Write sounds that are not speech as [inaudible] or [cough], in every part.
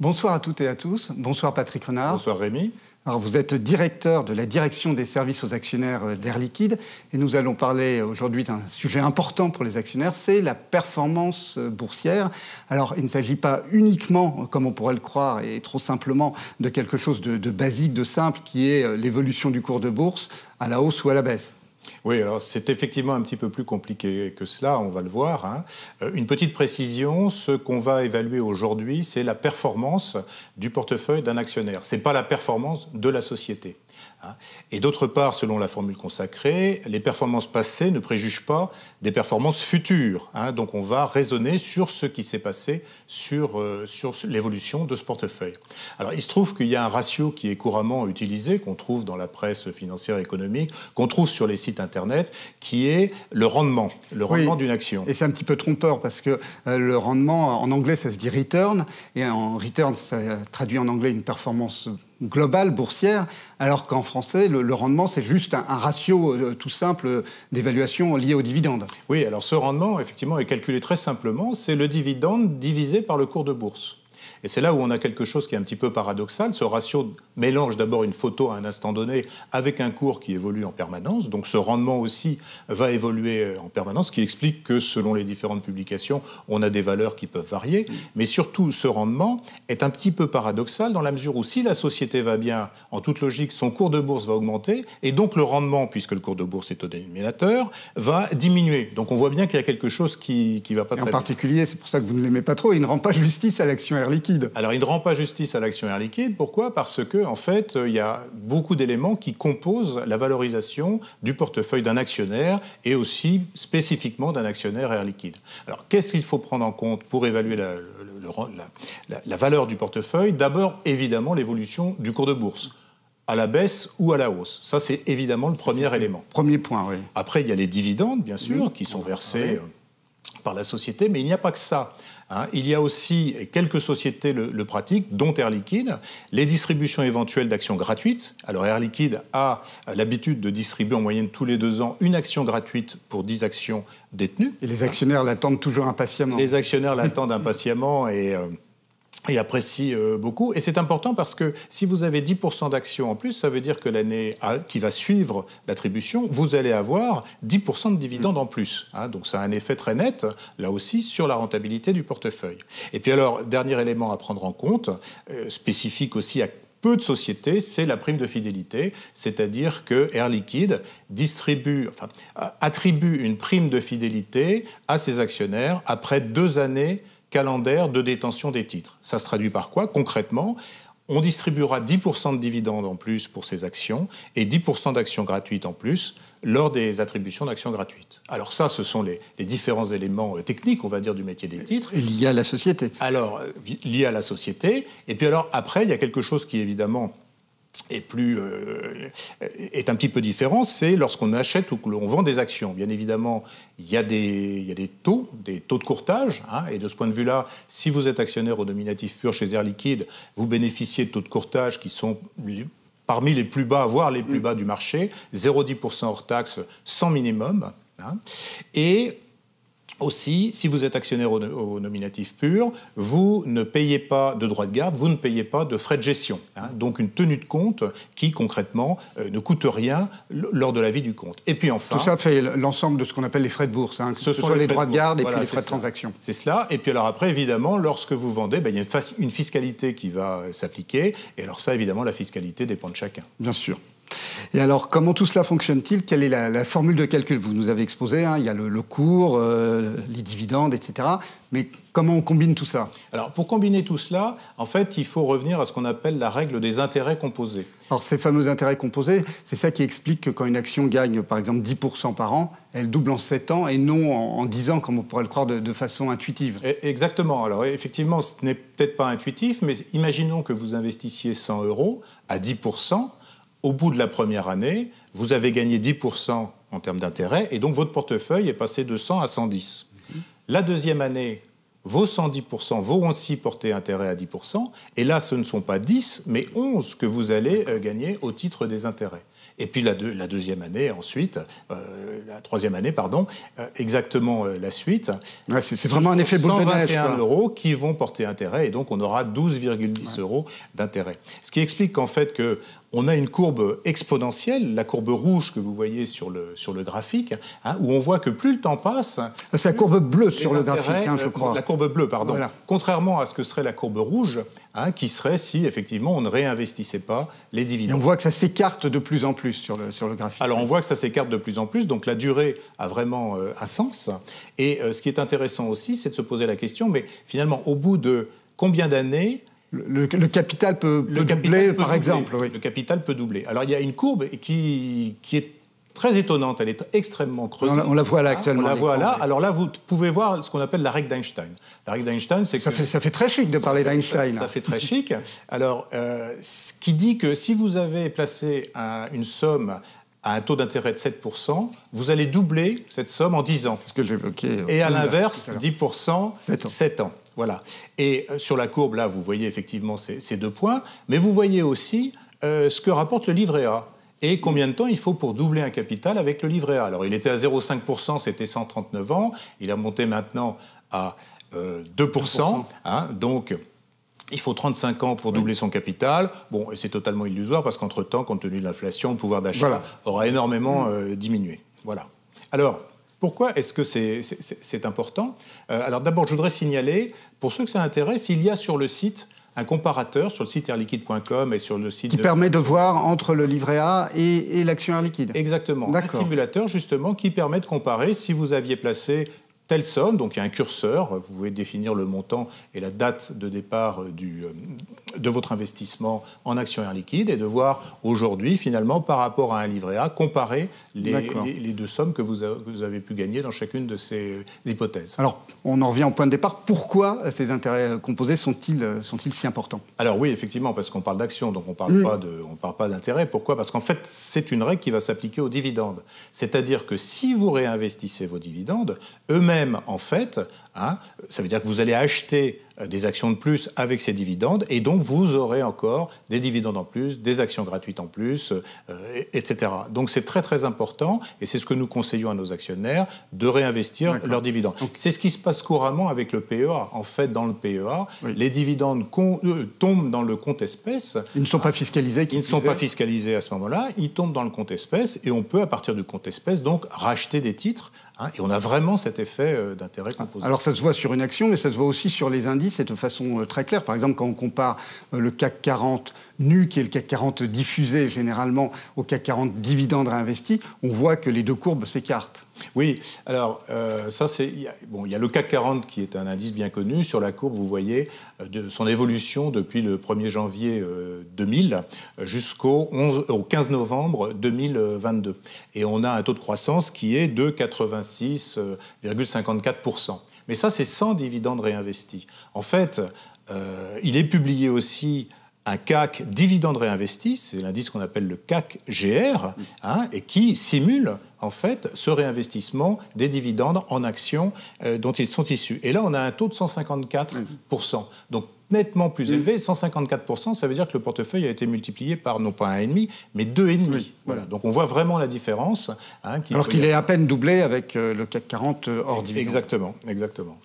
Bonsoir à toutes et à tous. Bonsoir Patrick Renard. Bonsoir Rémi. Alors vous êtes directeur de la direction des services aux actionnaires d'Air Liquide et nous allons parler aujourd'hui d'un sujet important pour les actionnaires, c'est la performance boursière. Alors il ne s'agit pas uniquement, comme on pourrait le croire et trop simplement, de quelque chose de, de basique, de simple qui est l'évolution du cours de bourse à la hausse ou à la baisse. Oui, alors c'est effectivement un petit peu plus compliqué que cela, on va le voir. Hein. Euh, une petite précision, ce qu'on va évaluer aujourd'hui, c'est la performance du portefeuille d'un actionnaire. Ce n'est pas la performance de la société. Hein. Et d'autre part, selon la formule consacrée, les performances passées ne préjugent pas des performances futures. Hein. donc on va raisonner sur ce qui s'est passé, sur, euh, sur l'évolution de ce portefeuille. Alors il se trouve qu'il y a un ratio qui est couramment utilisé, qu'on trouve dans la presse financière et économique, qu'on trouve sur les sites Internet, qui est le rendement, le rendement d'une action. Et c'est un petit peu trompeur parce que euh, le rendement, en anglais, ça se dit return, et en return, ça traduit en anglais une performance globale boursière, alors qu'en français, le, rendement, c'est juste un, ratio euh, tout simple euh, d'évaluation lié aux dividendes. Oui, alors ce rendement, effectivement, est calculé très simplement, c'est le dividende divisé par le cours de bourse. Et c'est là où on a quelque chose qui est un petit peu paradoxal, ce ratio mélange d'abord une photo à un instant donné avec un cours qui évolue en permanence. Donc ce rendement aussi va évoluer euh, en permanence, ce qui explique que selon les différentes publications, on a des valeurs qui peuvent varier. Mais surtout, ce rendement est un petit peu paradoxal dans la mesure où si la société va bien, en toute logique, son cours de bourse va augmenter et donc le rendement, puisque le cours de bourse est au dénominateur, va diminuer. Donc on voit bien qu'il y a quelque chose qui ne va pas et En particulier, c'est pour ça que vous ne l'aimez pas trop, il ne rend pas justice à l'action Air Liquide. Alors il ne rend pas justice à l'action Air Liquide. Pourquoi Parce que en fait, euh, il y a beaucoup d'éléments qui composent la valorisation du portefeuille d'un actionnaire et aussi spécifiquement d'un actionnaire Air Liquide. Alors, qu'est-ce qu'il faut prendre en compte pour évaluer la, valeur du portefeuille D'abord, évidemment, l'évolution du cours de bourse à la baisse ou à la hausse. Ça, c'est évidemment le premier élément. premier point, oui. Après, il y a les dividendes, bien sûr, qui sont versés euh, par la société, mais il n'y a pas que ça. Hein, il y a aussi quelques sociétés le, pratiquent, dont Air Liquide. Les distributions éventuelles d'actions gratuites. Alors Air Liquide a l'habitude de distribuer en moyenne tous les deux ans une action gratuite pour 10 actions détenues. Et les actionnaires l'attendent toujours impatiemment. Les actionnaires l'attendent impatiemment et... Euh, et apprécie euh, beaucoup. Et c'est important parce que si vous avez 10% d'actions en plus, ça veut dire que l'année qui va suivre l'attribution, vous allez avoir 10% de dividendes mm. en plus. Hein. donc ça a un effet très net, là aussi, sur la rentabilité du portefeuille. Et puis alors, dernier élément à prendre en compte, euh, spécifique aussi à peu de sociétés, c'est la prime de fidélité, c'est-à-dire que Air Liquide attribue une prime de fidélité à ses actionnaires après deux années calendaire de détention des titres. Ça se traduit par quoi concrètement On distribuera 10% de dividendes en plus pour ces actions et 10% d'actions gratuites en plus lors des attributions d'actions gratuites. Alors ça, ce sont les, différents éléments euh, techniques, on va dire, du métier des titres. Liés à la société. Alors, euh, lié à la société. Et puis alors, après, il y a quelque chose qui, évidemment, est, plus, euh, euh, est un petit peu différent, c'est lorsqu'on achète ou qu'on vend des actions. Bien évidemment, il y, a des, des taux, des taux de courtage, hein, et de ce point de vue-là, si vous êtes actionnaire au nominatif pur chez Air Liquide, vous bénéficiez de taux de courtage qui sont parmi les plus bas, voire les plus bas du marché, 0,10% hors taxe sans minimum. Hein, et aussi, si vous êtes actionnaire au, nominatif pur, vous ne payez pas de droits de garde, vous ne payez pas de frais de gestion. Hein. donc une tenue de compte qui, concrètement, euh, ne coûte rien lors de la vie du compte. Et puis enfin... Tout ça fait l'ensemble de ce qu'on appelle les frais de bourse, hein. ce, sont les, droits de, garde et puis les frais de transaction. C'est cela. Et puis alors après, évidemment, lorsque vous vendez, ben, il y a une fiscalité qui va euh, s'appliquer. Et alors ça, évidemment, la fiscalité dépend de chacun. Bien sûr. Et alors, comment tout cela fonctionne-t-il Quelle est la, formule de calcul Vous nous avez exposé, hein, il y a le, cours, euh, les dividendes, etc. Mais comment on combine tout ça Alors, pour combiner tout cela, en fait, il faut revenir à ce qu'on appelle la règle des intérêts composés. Alors, ces fameux intérêts composés, c'est ça qui explique que quand une action gagne, par exemple, 10% par an, elle double en 7 ans et non en, 10 ans, comme on pourrait le croire de, de façon intuitive. Exactement. Alors, effectivement, ce n'est peut-être pas intuitif, mais imaginons que vous investissiez 100 euros à 10% au bout de la première année, vous avez gagné 10% en termes d'intérêt, et donc votre portefeuille est passé de 100 à 110. Mhm. La deuxième année, vos 110% vont aussi porter intérêt à 10%, et là, ce ne sont pas 10, mais 11 que vous allez euh, gagner au titre des intérêts. Et puis la, deuxième année, ensuite, euh, la troisième année, pardon, euh, exactement la suite. c'est vraiment un effet boule de neige. 121 euros qui vont porter intérêt, et donc on aura 12,10 euros d'intérêt. Ce qui explique qu'en fait, que on a une courbe exponentielle, la courbe rouge que vous voyez sur le, sur le graphique, hein, où on voit que plus le temps passe... C'est la courbe bleue sur le graphique, hein, je euh, crois. La courbe bleue, pardon. Contrairement à ce que serait la courbe rouge, hein, qui serait si, effectivement, on ne réinvestissait pas les dividendes. on voit que ça s'écarte de plus en plus sur le, sur le graphique. Alors, on voit que ça s'écarte de plus en plus, donc la durée a vraiment euh, un sens. Et euh, ce qui est intéressant aussi, c'est de se poser la question, mais finalement, au bout de combien d'années le, capital peut, doubler, par exemple. Le capital peut doubler. Alors, il y a une courbe qui, qui est très étonnante, elle est extrêmement creuse. On la, voit là hein actuellement. On la voit là. Alors là, vous pouvez voir ce qu'on appelle la règle d'Einstein. La règle d'Einstein, c'est que... Ça fait, ça fait, très chic de parler d'Einstein. Ça, fait très chic. Alors, euh, ce qui dit que si vous avez placé une somme à un taux d'intérêt de 7%, vous allez doubler cette somme en 10 ans. C'est ce que j'évoquais. Euh, et à l'inverse, 10%, 7 ans. Voilà. Et euh, sur la courbe, là, vous voyez effectivement ces, deux points, mais vous voyez aussi euh, ce que rapporte le livret A. Et combien de temps il faut pour doubler un capital avec le livret A Alors, il était à 0,5%, c'était 139 ans. Il a monté maintenant à 2%. 2%. Hein, donc, il faut 35 ans pour doubler son capital. Bon, et c'est totalement illusoire parce qu'entre-temps, compte tenu de l'inflation, le pouvoir d'achat aura énormément euh, diminué. Voilà. Alors, pourquoi est-ce que c'est important euh, Alors d'abord, je voudrais signaler, pour ceux que ça intéresse, il y a sur le site un comparateur sur le site airliquide.com et sur le site... Qui permet de voir entre le livret A et, et l'action Air Liquide. Exactement. Un simulateur, justement, qui permet de comparer si vous aviez placé telle somme, donc il y a un curseur, vous pouvez définir le montant et la date de départ euh, du, euh, de votre investissement en actions et en liquide, et de voir aujourd'hui, finalement, par rapport à un livret A, comparer les, les, deux sommes que vous, avez pu gagner dans chacune de ces euh, hypothèses. Alors, on en revient au point de départ. Pourquoi ces intérêts composés sont-ils sont si importants Alors oui, effectivement, parce qu'on parle d'actions, donc on ne parle on parle pas d'intérêt. Pourquoi Parce qu'en fait, c'est une règle qui va s'appliquer aux dividendes. C'est-à-dire que si vous réinvestissez vos dividendes, eux-mêmes, en fait, Hein, ça veut dire que vous allez acheter euh, des actions de plus avec ces dividendes et donc vous aurez encore des dividendes en plus, des actions gratuites en plus, euh, etc. Donc c'est très très important et c'est ce que nous conseillons à nos actionnaires de réinvestir leurs dividendes. C'est ce qui se passe couramment avec le PEA. En fait, dans le PEA, les dividendes euh, tombent dans le compte espèce. Ils ne sont pas fiscalisés. Ils ne sont pas fiscalisés à ce moment-là. Ils tombent dans le compte espèce et on peut à partir du compte espèce donc racheter des titres hein, et on a vraiment cet effet d'intérêt composé. Alors ça se voit sur une action, mais ça se voit aussi sur les indices et de façon euh, très claire. Par exemple, quand on compare euh, le CAC 40 nu, qui est le CAC 40 diffusé généralement, au CAC 40 dividende réinvesti, on voit que les deux courbes s'écartent. Oui, alors euh, ça c'est... Bon, il y a le CAC 40 qui est un indice bien connu. Sur la courbe, vous voyez de son évolution depuis le 1er janvier 2000 jusqu'au 15 novembre 2022. Et on a un taux de croissance qui est de 86,54%. Mais ça, c'est sans dividendes réinvesti. En fait, euh, il est publié aussi un CAC dividendes réinvestis, c'est l'indice qu'on appelle le CAC GR, hein, et qui simule en fait ce réinvestissement des dividendes en actions euh, dont ils sont issus. Et là, on a un taux de 154%. Donc nettement plus élevé. 154%, ça veut dire que le portefeuille a été multiplié par non pas un et demi, mais deux et demi. Voilà. Donc on voit vraiment la différence. Hein, alors qu'il est à peine doublé avec euh, le CAC 40 euh, hors dividende. Exactement, exactement.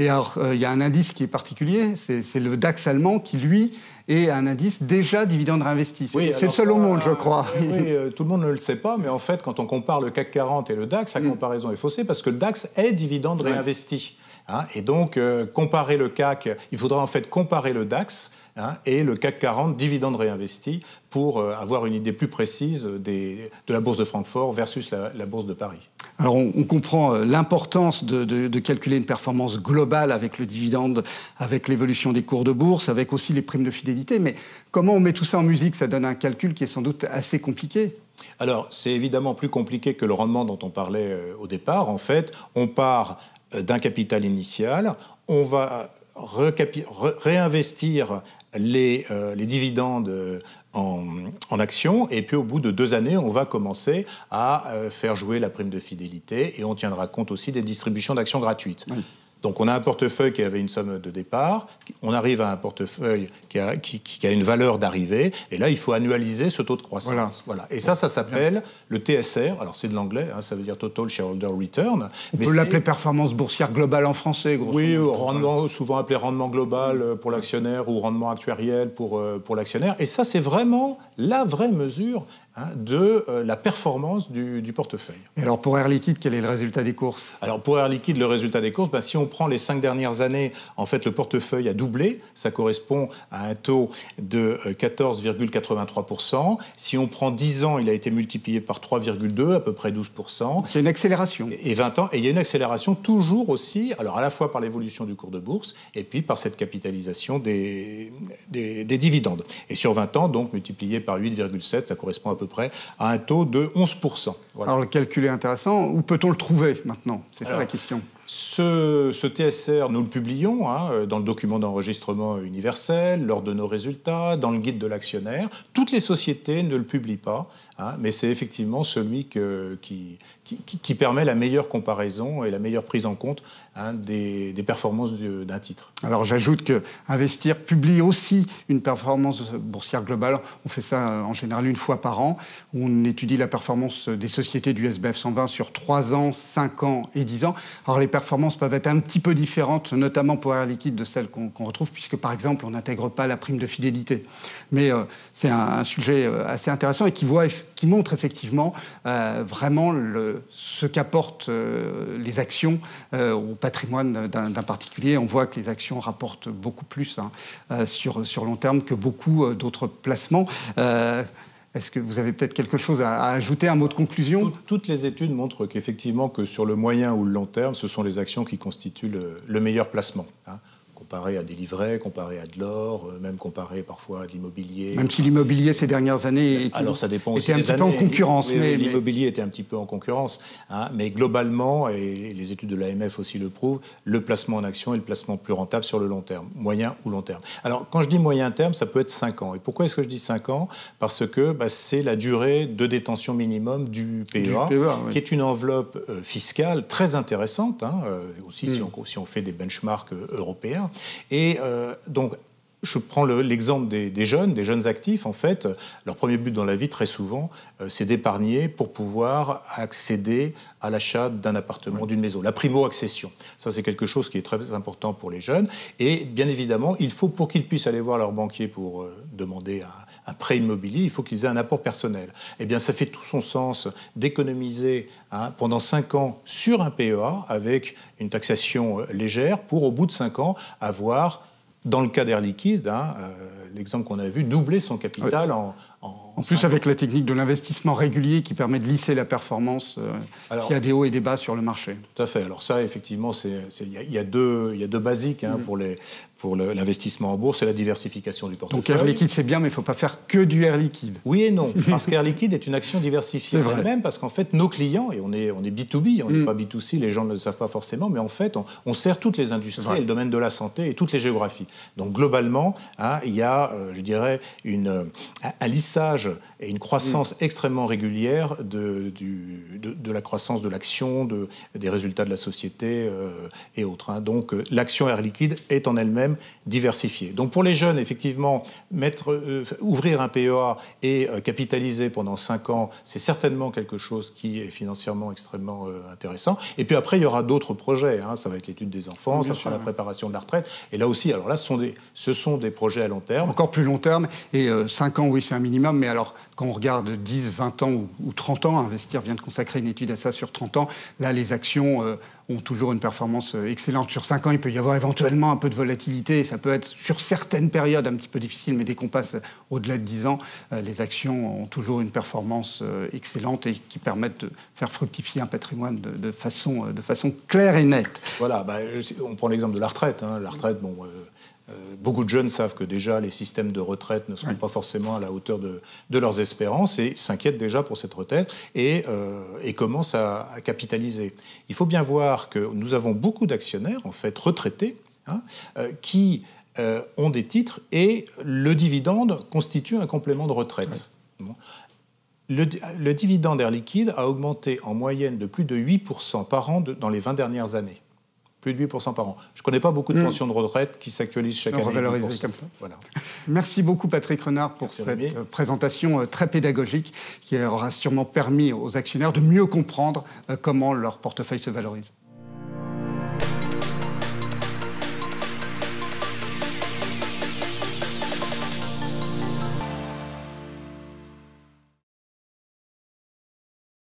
Et alors, euh, il y a un indice qui est particulier, c'est le DAX allemand qui, lui, est un indice déjà dividende réinvesti. c'est le seul au monde, je crois. Oui, [laughs] tout le monde ne le sait pas, mais en fait, quand on compare le CAC 40 et le DAX, la mm. comparaison est faussée parce que le DAX est dividende réinvesti. Hein, et donc, euh, comparer le CAC, il faudra en fait comparer le DAX hein, et le CAC 40 dividendes réinvesti, pour euh, avoir une idée plus précise des, de la bourse de Francfort versus la, bourse de Paris. Alors on, comprend euh, l'importance de, de, calculer une performance globale avec le dividende, avec l'évolution des cours de bourse, avec aussi les primes de fidélité, mais comment on met tout ça en musique Ça donne un calcul qui est sans doute assez compliqué. Alors c'est évidemment plus compliqué que le rendement dont on parlait au départ. En fait, on part euh, d'un capital initial, on va réinvestir les, euh, dividendes euh, en, en actions, et puis au bout de deux années, on va commencer à faire jouer la prime de fidélité, et on tiendra compte aussi des distributions d'actions gratuites. Donc on a un portefeuille qui avait une somme de départ, on arrive à un portefeuille qui a, une valeur d'arrivée, et là il faut annualiser ce taux de croissance. Voilà. Et ça, ça s'appelle le TSR, alors c'est de l'anglais, hein, ça veut dire Total Shareholder Return. On peut l'appeler performance boursière globale en français, grosso Oui, rendement, souvent appelé rendement global euh, pour l'actionnaire ou rendement actuariel pour, euh, pour l'actionnaire. Et ça, c'est vraiment la vraie mesure hein, de euh, la performance du, portefeuille. Et alors pour Air Liquide, quel est le résultat des courses Alors pour Air Liquide, le résultat des courses, bah, si on prend les cinq dernières années, en fait le portefeuille a doublé, ça correspond à un taux de 14,83%. Euh, si on prend 10 ans, il a été multiplié par 3,2, à peu près 12%. C'est une accélération. Et 20 ans, et il y a une accélération toujours aussi, alors à la fois par l'évolution du cours de bourse et puis par cette capitalisation des, des, des dividendes. Et sur 20 ans, donc multiplié par par 8,7, ça correspond à peu près à un taux de 11%. Alors le calcul est intéressant, où peut-on le trouver maintenant C'est ça la question. Ce, TSR, nous le publions hein, euh, dans le document d'enregistrement universel, lors de nos résultats, dans le guide de l'actionnaire. Toutes les sociétés ne le publient pas, hein, mais c'est effectivement celui qui, qui, permet la meilleure comparaison et la meilleure prise en compte hein, des, performances d'un titre. Alors j'ajoute que Investir publie aussi une performance boursière globale. On fait ça en général une fois par an. On étudie la performance des sociétés du SBF 120 sur 3 ans, 5 ans et 10 ans. Alors les performances peuvent être un petit peu différentes, notamment pour Air Liquide, de celles qu'on retrouve, puisque par exemple, on n'intègre pas la prime de fidélité. Mais euh, c'est un, sujet euh, assez intéressant et qui, voit, qui montre effectivement euh, vraiment ce qu'apportent les actions au patrimoine d'un particulier. On voit que les actions rapportent beaucoup plus hein, sur, sur long terme que beaucoup d'autres placements. Est-ce que vous avez peut-être quelque chose à, ajouter, un mot de conclusion Toutes les études montrent qu'effectivement, que sur le moyen ou le long terme, ce sont les actions qui constituent le, meilleur placement. Hein comparé à des livrets, comparé à de l'or, euh, même comparé parfois à de l'immobilier. Même si l'immobilier ces dernières années était, Alors, ça dépend un petit peu en concurrence. l'immobilier était un petit peu en concurrence. Hein, mais globalement, et les études de l'AMF aussi le prouvent, le placement en action est le placement plus rentable sur le long terme, moyen ou long terme. Alors quand je dis moyen terme, ça peut être 5 ans. Et pourquoi est-ce que je dis 5 ans Parce que bah, c'est la durée de détention minimum du PEA, e qui est une enveloppe euh, fiscale très intéressante, hein, euh, aussi mm. si on fait des benchmarks européens. Et euh, donc, je prends l'exemple des, jeunes, des jeunes actifs, en fait, euh, leur premier but dans la vie, très souvent, euh, c'est d'épargner pour pouvoir accéder à l'achat d'un appartement, d'une maison, la primo-accession. Ça, c'est quelque chose qui est très important pour les jeunes. Et bien évidemment, il faut, pour qu'ils puissent aller voir leur banquier pour demander à un prêt immobilier, il faut qu'ils aient un apport personnel. Eh bien, ça fait tout son sens d'économiser hein, pendant 5 ans sur un PEA avec une taxation euh, légère pour, au bout de 5 ans, avoir, dans le cas d'Air Liquide, hein, euh, l'exemple qu'on a vu, doubler son capital en, en, en... plus, avec la technique de l'investissement régulier qui permet de lisser la performance euh, s'il y a des hauts et des bas sur le marché. Tout à fait. Alors ça, effectivement, il y, a deux basiques hein, mm-hmm. pour, les, pour l'investissement en bourse et la diversification du portefeuille. Donc Air Liquide, c'est bien, mais il ne faut pas faire que du Air Liquide. Oui et non, parce [laughs] qu'Air Liquide est une action diversifiée elle-même, parce qu'en fait, nos clients, et on est, on est B2B, on n'est mm. pas B2C, les gens ne le savent pas forcément, mais en fait, on, sert toutes les industries et le domaine de la santé et toutes les géographies. Donc globalement, hein, il y a, euh, je dirais, une, un lissage et une croissance mm. extrêmement régulière de, du, de, la croissance de l'action, de, des résultats de la société euh, et autres. Hein. Donc euh, l'action Air Liquide est en elle-même diversifié. Donc pour les jeunes, effectivement, euh, ouvrir un PEA et euh, capitaliser pendant 5 ans, c'est certainement quelque chose qui est financièrement extrêmement euh, intéressant. Et puis après, il y aura d'autres projets. Hein. Ça va être l'étude des enfants, ça sera la préparation de la retraite. Et là aussi, alors là, ce sont des, ce sont des projets à long terme. Encore plus long terme. Et 5 ans, oui, c'est un minimum. Mais alors, quand on regarde 10, 20 ans ou, 30 ans, Investir vient de consacrer une étude à ça sur 30 ans, là les actions euh, ont toujours une performance euh, excellente. Sur 5 ans, il peut y avoir éventuellement un peu de volatilité, ça peut être sur certaines périodes un petit peu difficile, mais dès qu'on passe euh, au-delà de 10 ans, les actions ont toujours une performance excellente et qui permettent de faire fructifier un patrimoine de, façon, claire et nette. Voilà, bah, on prend l'exemple de la retraite. Hein. La retraite, bon euh, beaucoup de jeunes savent que déjà les systèmes de retraite ne sont pas forcément à la hauteur de, leurs espérances et s'inquiètent déjà pour cette retraite et, euh, commencent à, capitaliser. Il faut bien voir que nous avons beaucoup d'actionnaires, en fait retraités, hein, euh, qui ont des titres et le dividende constitue un complément de retraite. Le, dividende air liquide a augmenté en moyenne de plus de 8% par an dans les 20 dernières années plus de 8% par an. Je ne connais pas beaucoup de mm. pensions de retraite qui s'actualisent chaque année. Revalorisées comme ça. Voilà. Merci beaucoup Patrick Renard pour cette euh, présentation euh, très pédagogique qui aura sûrement permis aux actionnaires de mieux comprendre euh, comment leur portefeuille se valorise.